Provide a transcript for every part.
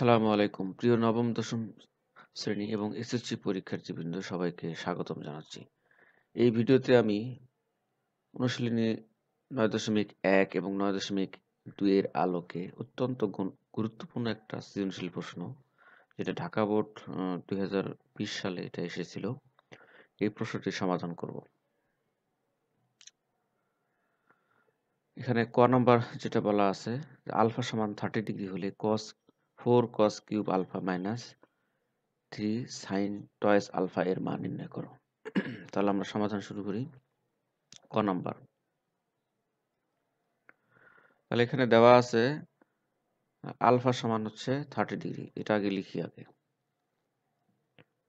আসসালামু আলাইকুম প্রিয় নবম দশম শ্রেণী এবং এসএসসি পরীক্ষার্থীবৃন্দ সবাইকে স্বাগতম জানাচ্ছি এই ভিডিওতে আমি অনুশীলনী নয় দশমিক এক এবং নয় দশমিক দুইয়ের আলোকে অত্যন্ত গুরুত্বপূর্ণ একটা সৃজনশীল প্রশ্ন যেটা ঢাকা বোর্ড দুই হাজার বিশ সালে এটা এসেছিল এই প্রশ্নটি সমাধান করব এখানে ক নম্বর যেটা বলা আছে আলফা সমান থার্টি ডিগ্রি হলে cos four cos cube alpha minus three sine twice alpha এর মান নির্ণয় করো তাহলে আমরা সমাধান শুরু করি ক নাম্বার তাহলে এখানে দেওয়া আছে আলফা সমান হচ্ছে থার্টি ডিগ্রি এটা আগে লিখি আগে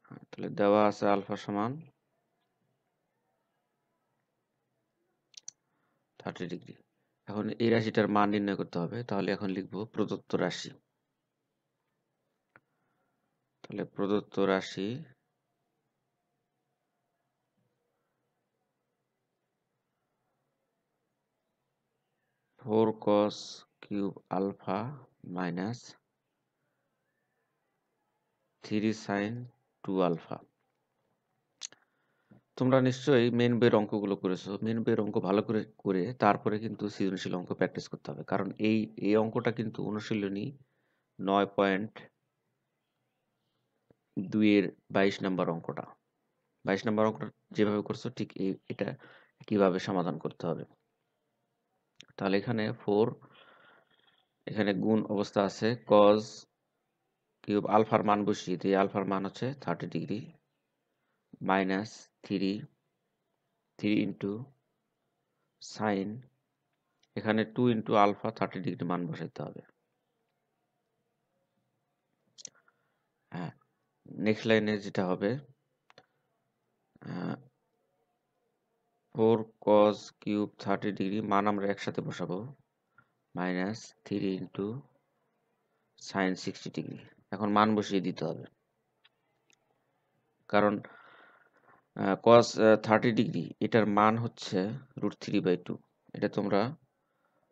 হ্যাঁ, তাহলে দেওয়া আছে আলফা সমান থার্টি ডিগ্রি এখন এই রাশিটার মান নির্ণয় করতে হবে তাহলে এখন লিখব প্রদত্ত রাশি তাহলে প্রদত্ত রাশি four cos cube alpha minus three sine two alpha তোমরা নিশ্চয়ই মেন বের অঙ্কগুলো করেছো মেন বের অঙ্ক ভালো করে করে তারপরে কিন্তু সৃজনশীল অঙ্ক প্র্যাকটিস করতে হবে কারণ এই এই অঙ্কটা কিন্তু অনুশীলনী নয় পয়েন্ট দুইয়ের বাইশ নম্বর অঙ্কটা বাইশ নম্বর অঙ্কটা যেভাবে করছো ঠিক এটা কিভাবে সমাধান করতে হবে তাহলে এখানে ফোর এখানে গুণ অবস্থা আছে কজ কিউব আলফার মান বসিয়ে দিই আলফার মান হচ্ছে thirty degree minus three three into sine এখানে two into alpha thirty degree মান বসাইতে হবে হ্যাঁ নেক্সট যেটা হবে four cos cube thirty degree মান আমরা একসাথে বসাবো minus three into sine sixty degree এখন মান বসিয়ে দিতে হবে কারণ কস থার্টি ডিগ্রি এটার মান হচ্ছে রুট থ্রি বাই টু এটা তোমরা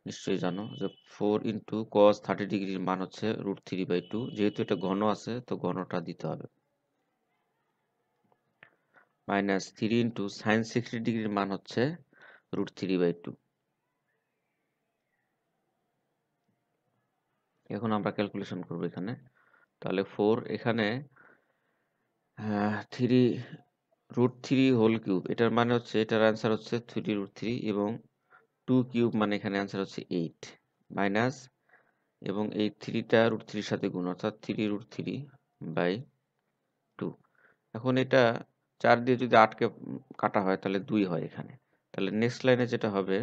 নিশ্চয়ই জানো যে ফোর ইন্টু কস থার্টি ডিগ্রির মান হচ্ছে রুট থ্রি বাই টু যেহেতু এটা ঘন আছে তো ঘনটা দিতে হবে minus three into sine sixty ডিগ্রির মান হচ্ছে রুট থ্রি বাই টু এখন আমরা ক্যালকুলেশন করব এখানে তাহলে ফোর এখানে three root three whole cube এটার মানে হচ্ছে এটার অ্যান্সার হচ্ছে থ্রি রুট থ্রি এবং টু কিউব মানে এখানে অ্যান্সার হচ্ছে এইট মাইনাস এবং এই থ্রিটা রুট থ্রির সাথে গুণ অর্থাৎ three root three by two এখন এটা চার দিয়ে যদি আটকে কাটা হয় তাহলে দুই হয় এখানে তাহলে নেক্সট লাইনে যেটা হবে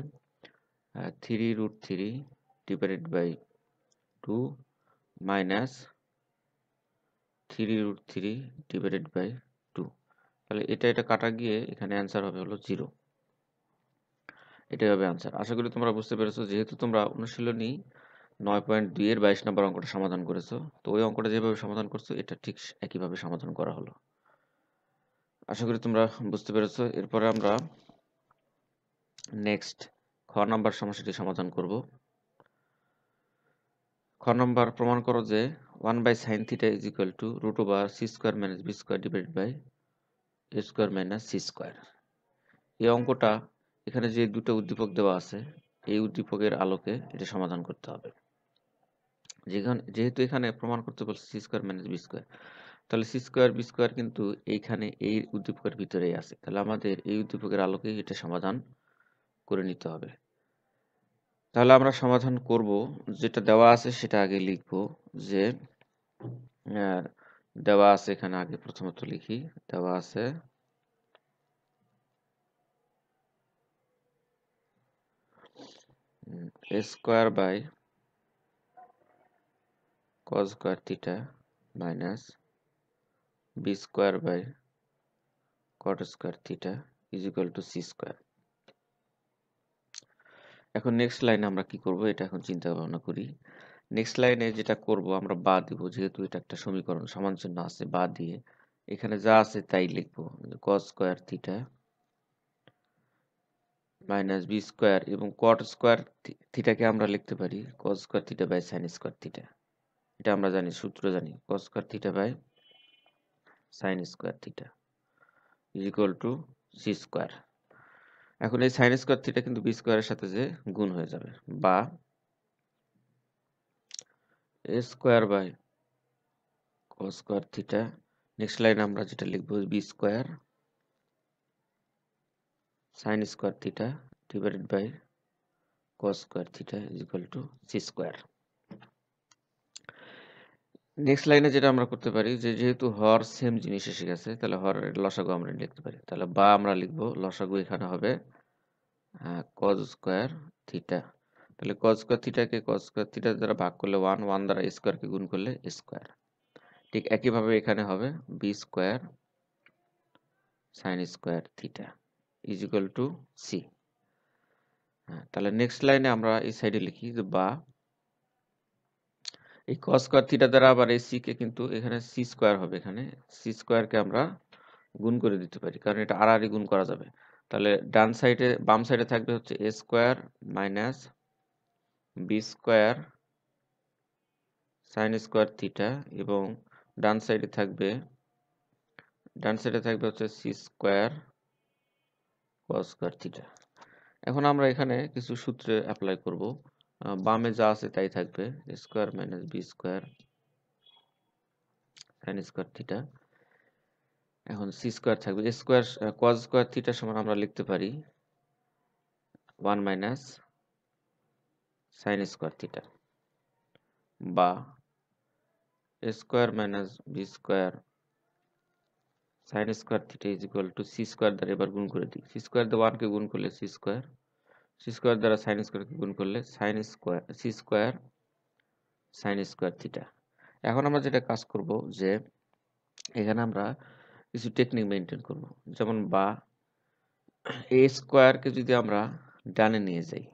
three root three divided by two minus three root three divided by two তাহলে এটা এটা কাটা গিয়ে এখানে অ্যান্সার হবে হলো জিরো এটাই হবে আনসার আশা করি তোমরা বুঝতে পেরেছো যেহেতু তোমরা অনুশীলনী নয় পয়েন্ট দুইয়ের বাইশ নম্বর অঙ্কটা সমাধান করেছো তো ওই অঙ্কটা যেভাবে সমাধান করছো এটা ঠিক একইভাবে সমাধান করা হলো আশা করি তোমরা বুঝতে পেরেছো এরপরে আমরা নেক্সট খ নাম্বার সমস্যাটি সমাধান করব খ নাম্বার প্রমাণ করো যে one by sine theta is equal to root over c square minus B square divide by a square minus c square এই অঙ্কটা এখানে যে দুটো উদ্দীপক দেওয়া আছে এই উদ্দীপকের আলোকে এটা সমাধান করতে হবে যেখানে যেহেতু এখানে প্রমাণ করতে বলছে c square minus B square তাহলে সি স্কোয়ার বি স্কোয়ার কিন্তু এইখানে এই উদ্দীপকের ভিতরেই আছে তাহলে আমাদের এই উদ্দীপকের আলোকে এটা সমাধান করে নিতে হবে তাহলে আমরা সমাধান করব যেটা দেওয়া আছে সেটা আগে লিখব যে দেওয়া আছে এখানে আগে প্রথমত লিখি দেওয়া আছে square by cos square theta minus b square by cot square theta is equal to c square এখন নেক্সট লাইনে আমরা কি করব এটা এখন চিন্তা ভাবনা করি নেক্সট লাইনে যেটা করব আমরা বা দিব যেহেতু এটা একটা সমীকরণ সমান চিহ্ন আছে বা দিয়ে এখানে যা আছে তাই লিখবো cos square theta minus B square এবং কট স্কোয়ার থিটাকে আমরা লিখতে পারি cos square theta by sine square theta এটা আমরা জানি সূত্র জানি cos square theta by sine square theta is equal to c square এখন এই সাইন স্কোয়ার থিটা কিন্তু বি স্কোয়ারের সাথে যে গুণ হয়ে যাবে বা a square by cos square theta next line আমরা যেটা লিখবো b square sine square theta divided by cos square theta is equal to c square next লাইনে যেটা আমরা করতে পারি যে যেহেতু হর সেম জিনিস এসে গেছে তাহলে হর লসাগু আমরা লিখতে পারি তাহলে বা আমরা লিখবো লসাগু এখানে হবে কজ স্কোয়ার থিটা তাহলে কজ স্কোয়ার থিটাকে কজ স্কোয়ার থিটা দ্বারা ভাগ করলে ওয়ান ওয়ান দ্বারা স্কোয়ারকে গুণ করলে স্কোয়ার ঠিক একইভাবে এখানে হবে b square sine square theta is equal to c হ্যাঁ তাহলে নেক্সট লাইনে আমরা এই সাইডে লিখি যে বা এই কস স্কোয়ার থিটা দ্বারা আবার এই কে কিন্তু এখানে সি স্কোয়ার হবে এখানে সি স্কোয়ারকে আমরা গুণ করে দিতে পারি কারণ এটা আড়াআড়ি গুণ করা যাবে তাহলে ডান সাইডে বাম সাইডে থাকবে হচ্ছে a square minus B square sine square theta এবং ডান সাইডে থাকবে ডান সাইডে থাকবে হচ্ছে c square cos square theta এখন আমরা এখানে কিছু সূত্রে অ্যাপ্লাই করব বামে যা আছে তাই থাকবে square minus b square sine square theta এখন সি স্কয়ার থাকবে স্কয়ার cos স্কয়ার থিটা সমান আমরা লিখতে পারি 1 মাইনাস sin স্কয়ার থিটা বা square minus b square sine square theta is equal to c square দ্বারা এবার গুণ করে দিই সি স্কোয়ার দ্য ওয়ানকে গুণ করলে সি স্কোয়ার সি স্কোয়ার দ্বারা সাইন স্কোয়ারকে গুণ করলে sine square c square sine square theta এখন আমরা যেটা কাজ করব যে এখানে আমরা কিছু টেকনিক মেনটেন করব যেমন বা এ স্কোয়ারকে যদি আমরা ডানে নিয়ে যাই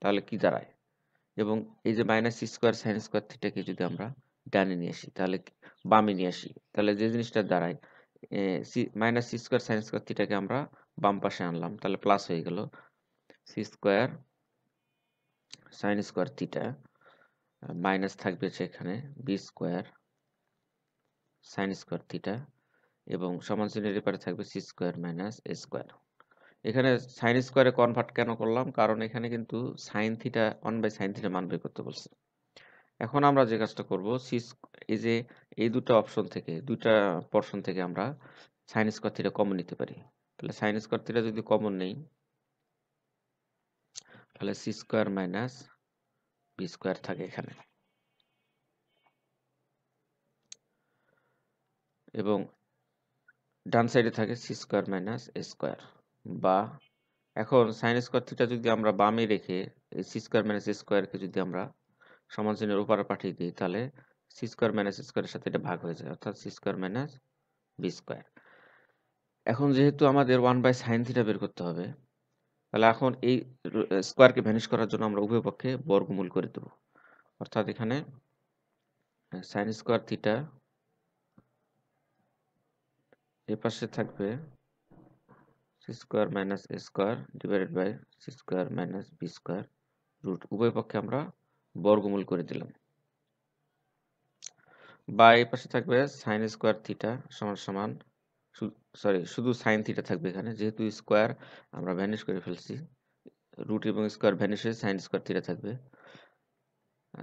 তাহলে কি দাঁড়ায় এবং এই যে minus c square sine square থিটাকে যদি আমরা ডানে নিয়ে আসি তাহলে বামে নিয়ে আসি তাহলে যে জিনিসটা দাঁড়ায় c minus c square sine square থিটাকে আমরা বাম পাশে আনলাম তাহলে প্লাস হয়ে গেল c square sine square theta minus থাকবে সেখানে b square sine square theta এবং সমান চিহ্নের এপারে থাকবে সি স্কোয়ার মাইনাস এ স্কোয়ার এখানে সাইন স্কোয়ারে কনভার্ট কেন করলাম কারণ এখানে কিন্তু sine theta one by sine theta মান বের করতে বলছে এখন আমরা যে কাজটা করবো সি এই যে এই দুটো অপশন থেকে দুইটা পর্শন থেকে আমরা সাইন স্কোয়ার থিটা কমন নিতে পারি তাহলে সাইন স্কোয়ার থিটা যদি কমন নেই তাহলে C square minus B square থাকে এখানে এবং ডান সাইডে থাকে সি স্কোয়ার মাইনাস এ স্কোয়ার বা এখন সাইন স্কোয়ার থিটা যদি আমরা বামে রেখে এই সি স্কোয়ার মাইনাস এ স্কোয়ারকে যদি আমরা চিহ্নের ওপারে পাঠিয়ে দিই তাহলে সি স্কোয়ার মাইনাস স্কোয়ারের সাথে এটা ভাগ হয়ে যায় অর্থাৎ C square minus B square এখন যেহেতু আমাদের ওয়ান বাই সাইন থিটা বের করতে হবে তাহলে এখন এই স্কোয়ারকে ভ্যানিশ করার জন্য আমরা উভয় পক্ষে বর্গমূল করে দেব অর্থাৎ এখানে সাইন স্কোয়ার থিটা এ পাশে থাকবে C square minus A square divided by C square minus B square root উভয় পক্ষে আমরা বর্গমূল করে দিলাম বা এই পাশে থাকবে সাইন স্কোয়ার থিটা সমান সমান সরি শুধু সাইন থিটা থাকবে এখানে যেহেতু স্কোয়ার আমরা ভ্যানিশ করে ফেলছি রুট এবং স্কোয়ার ভ্যানিশ হয়ে সাইন স্কোয়ার থিটা থাকবে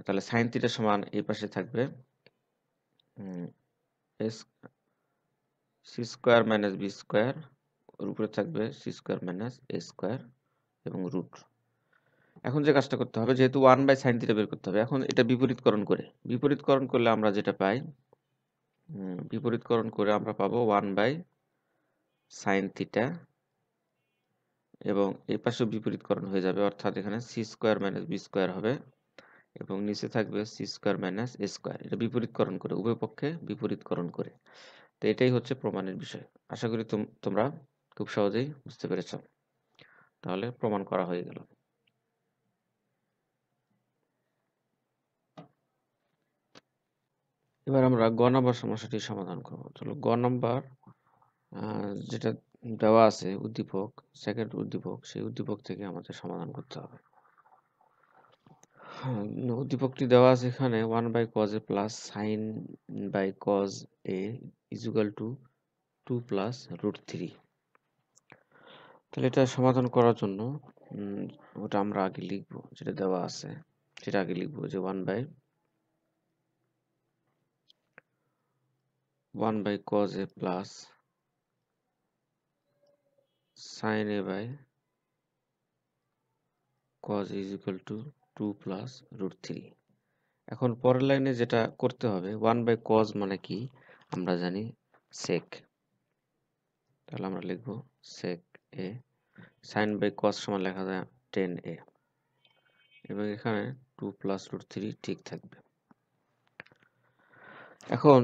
তাহলে সাইন থিটা সমান এই পাশে থাকবে C square minus B square উপরে থাকবে সি স্কোয়ার মাইনাস এ স্কোয়ার এবং রুট এখন যে কাজটা করতে হবে যেহেতু ওয়ান বাই সাইন থিটা বের করতে হবে এখন এটা বিপরীতকরণ করে বিপরীতকরণ করলে আমরা যেটা পাই বিপরীতকরণ করে আমরা পাবো ওয়ান বাই সাইন থিটা এবং এই পাশেও বিপরীতকরণ হয়ে যাবে অর্থাৎ এখানে C square minus B square হবে এবং নিচে থাকবে সি স্কোয়ার মাইনাস এ স্কোয়ার এটা বিপরীতকরণ করে উভয় পক্ষে বিপরীতকরণ করে তো এটাই হচ্ছে প্রমাণের বিষয় আশা করি তোমরা খুব সহজেই বুঝতে পেরেছ তাহলে প্রমাণ করা হয়ে গেল এবার আমরা গ নম্বর সমস্যাটি সমাধান করব চলো গ নম্বর যেটা দেওয়া আছে উদ্দীপক সেকেন্ড উদ্দীপক সেই উদ্দীপক থেকে আমাদের সমাধান করতে হবে হ্যাঁ, উদ্দীপকটি দেওয়া আছে এখানে one by cos A plus sine by cos A equal to two plus root three তাহলে এটা সমাধান করার জন্য ওটা আমরা আগে লিখবো যেটা দেওয়া আছে সেটা আগে লিখবো যে one by 1 by cos A plus sin A by cos is equal to 2 plus root 3 এখন পরের লাইনে যেটা করতে হবে 1 by cos মানে কি আমরা জানি sec তাহলে আমরা লিখব sec A sin by cos সমান লেখা যায় 10 A এবং এখানে 2 plus root 3 ঠিক থাকবে এখন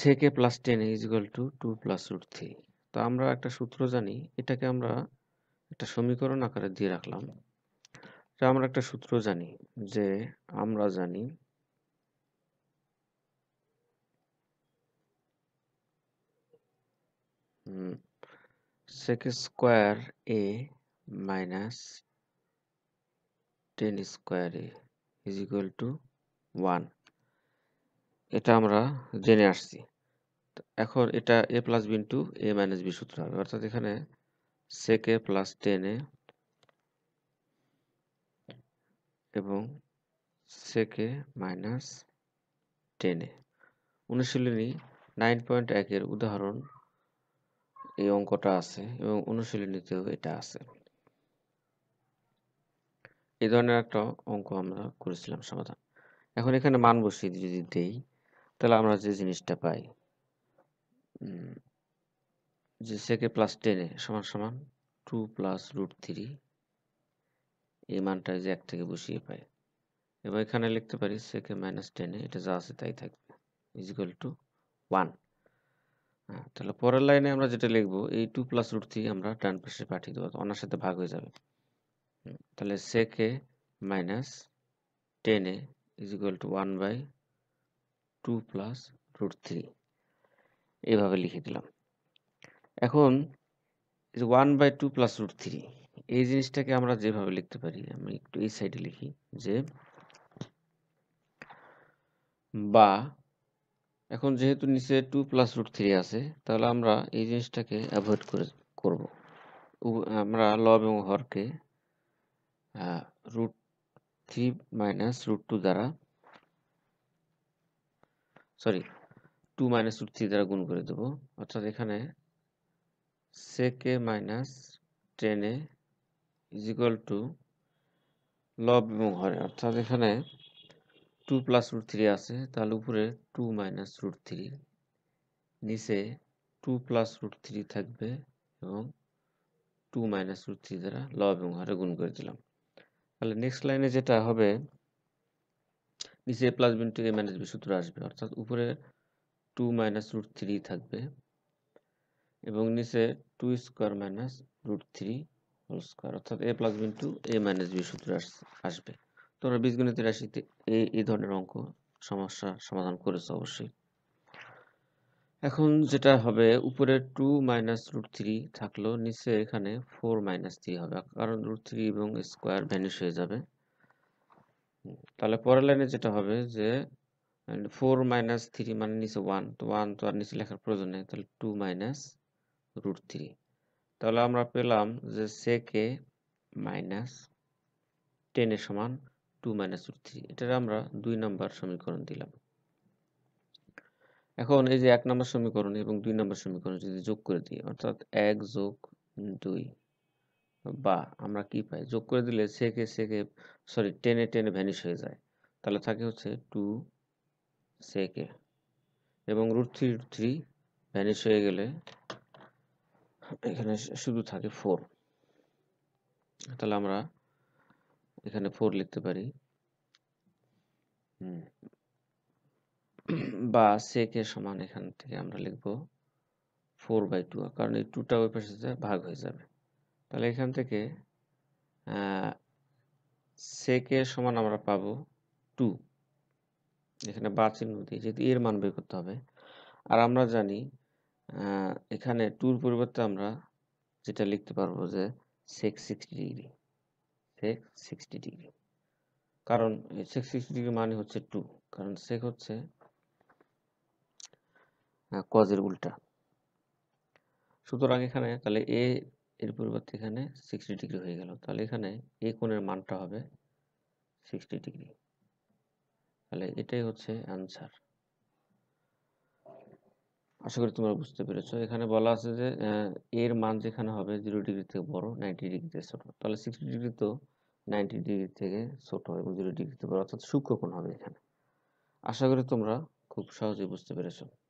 sec plus tan is equal to two plus root three তো আমরা একটা সূত্র জানি এটাকে আমরা একটা সমীকরণ আকারে দিয়ে রাখলাম তো আমরা একটা সূত্র জানি যে আমরা জানি sec square A minus tan square A is equal to one এটা আমরা জেনে আসছি এখন এটা A plus b into A minus B সূত্র হবে অর্থাৎ এখানে সেক এ প্লাস টেন এ এবং সেক এ মাইনাস টেন এ অনুশীলনী নাইন পয়েন্ট একের উদাহরণ এই অঙ্কটা আছে এবং অনুশীলনীতেও এটা আছে এই ধরনের একটা অঙ্ক আমরা করেছিলাম সমাধান এখন এখানে মান বসিয়ে যদি দেই তাহলে আমরা যে জিনিসটা পাই যে সেকে প্লাস টেনে সমান সমান টু প্লাস রুট থ্রি এই মানটা যে এক থেকে বসিয়ে পাই এবার এখানে লিখতে পারি সেকে মাইনাস টেনে এটা যা আছে তাই থাকবে ইজ ইকুয়াল টু ওয়ান তাহলে পরের লাইনে আমরা যেটা লিখবো এই টু প্লাস রুট থ্রি আমরা ডান পাশে পাঠিয়ে দেবো ওনার সাথে ভাগ হয়ে যাবে তাহলে sec minus tan is equal to one by two plus root three এভাবে লিখে দিলাম এখন one by two plus root three এই জিনিসটাকে আমরা যেভাবে লিখতে পারি আমি একটু এই সাইডে লিখি যে বা এখন যেহেতু নিচে টু প্লাস রুট থ্রি আছে তাহলে আমরা এই জিনিসটাকে অ্যাভয়েড করে করবো আমরা লব এবং হরকে root three minus root two দ্বারা sorry two minus root three দ্বারা গুণ করে দেবো অর্থাৎ এখানে সেকে minus tan is equal two লব এবং হরে অর্থাৎ এখানে টু প্লাস রুট থ্রি আছে তাহলে উপরে টু মাইনাস রুট থ্রি নিচে টু প্লাস রুট থ্রি থাকবে এবং টু মাইনাস রুট থ্রি দ্বারা লব এবং হরে গুণ করে দিলাম তাহলে নেক্সট লাইনে যেটা হবে নিচে প্লাস বিন থেকে মাইনাস বি সূত্র আসবে অর্থাৎ উপরে টু মাইনাস রুট থ্রি থাকবে এবং নিচে two square minus root three whole square অর্থাৎ A plus b into A minus B সূত্র আসবে তোমরা বীজগণিত রাশিতে এই এই ধরনের অঙ্ক সমস্যা সমাধান করেছো অবশ্যই এখন যেটা হবে উপরে টু মাইনাস রুট থ্রি থাকলো নিচে এখানে ফোর মাইনাস থ্রি হবে কারণ রুট থ্রি এবং স্কোয়ার ভ্যানিশ হয়ে যাবে তাহলে পরের লাইনে যেটা হবে যে ফোর মাইনাস থ্রি মানে নিচে ওয়ান তো ওয়ান তো আর নিচে লেখার প্রয়োজন নেই তাহলে টু মাইনাস রুট থ্রি তাহলে আমরা পেলাম যে সেকে মাইনাস টেনের সমান টু মাইনাস রুট থ্রি এটার আমরা দুই নম্বর সমীকরণ দিলাম এখন এই যে এক নম্বর সমীকরণ এবং দুই নম্বর সমীকরণ যদি যোগ করে দিই অর্থাৎ এক যোগ দুই বা আমরা কি পাই যোগ করে দিলে সেকে সেকে সরি টেনে টেনে ভ্যানিশ হয়ে যায় তাহলে থাকে হচ্ছে টু সেকে এবং root three root three vanish হয়ে গেলে এখানে শুধু থাকে ফোর তাহলে আমরা এখানে ফোর লিখতে পারি বা সেকে সমান এখান থেকে আমরা লিখব ফোর বাই টু কারণ এই টুটা ওই পাশে ভাগ হয়ে যাবে তাহলে এখান থেকে সেকে সমান আমরা পাবো টু এখানে বা চিহ্ন দিয়ে যেহেতু এর মান বের করতে হবে আর আমরা জানি এখানে টুর পরিবর্তে আমরা যেটা লিখতে পারবো যে sec sixty degree sec sixty degree কারণ সেক সিক্সটি ডিগ্রি মানে হচ্ছে টু কারণ সেক হচ্ছে কজের উল্টা সুতরাং এখানে তাহলে এ এর পরিবর্তে এখানে সিক্সটি ডিগ্রি হয়ে গেল তাহলে এখানে এ কোণের মানটা হবে সিক্সটি ডিগ্রি তাহলে এটাই হচ্ছে অ্যান্সার আশা করি তোমরা বুঝতে পেরেছো এখানে বলা আছে যে এর মান যেখানে হবে জিরো ডিগ্রি থেকে বড় নাইনটি ডিগ্রিতে ছোটো ছোট তাহলে সিক্সটি ডিগ্রি তো নাইনটি ডিগ্রি থেকে ছোট এবং জিরো ডিগ্রিতে বড় অর্থাৎ সূক্ষ্ম কোণ হবে এখানে আশা করি তোমরা খুব সহজে বুঝতে পেরেছো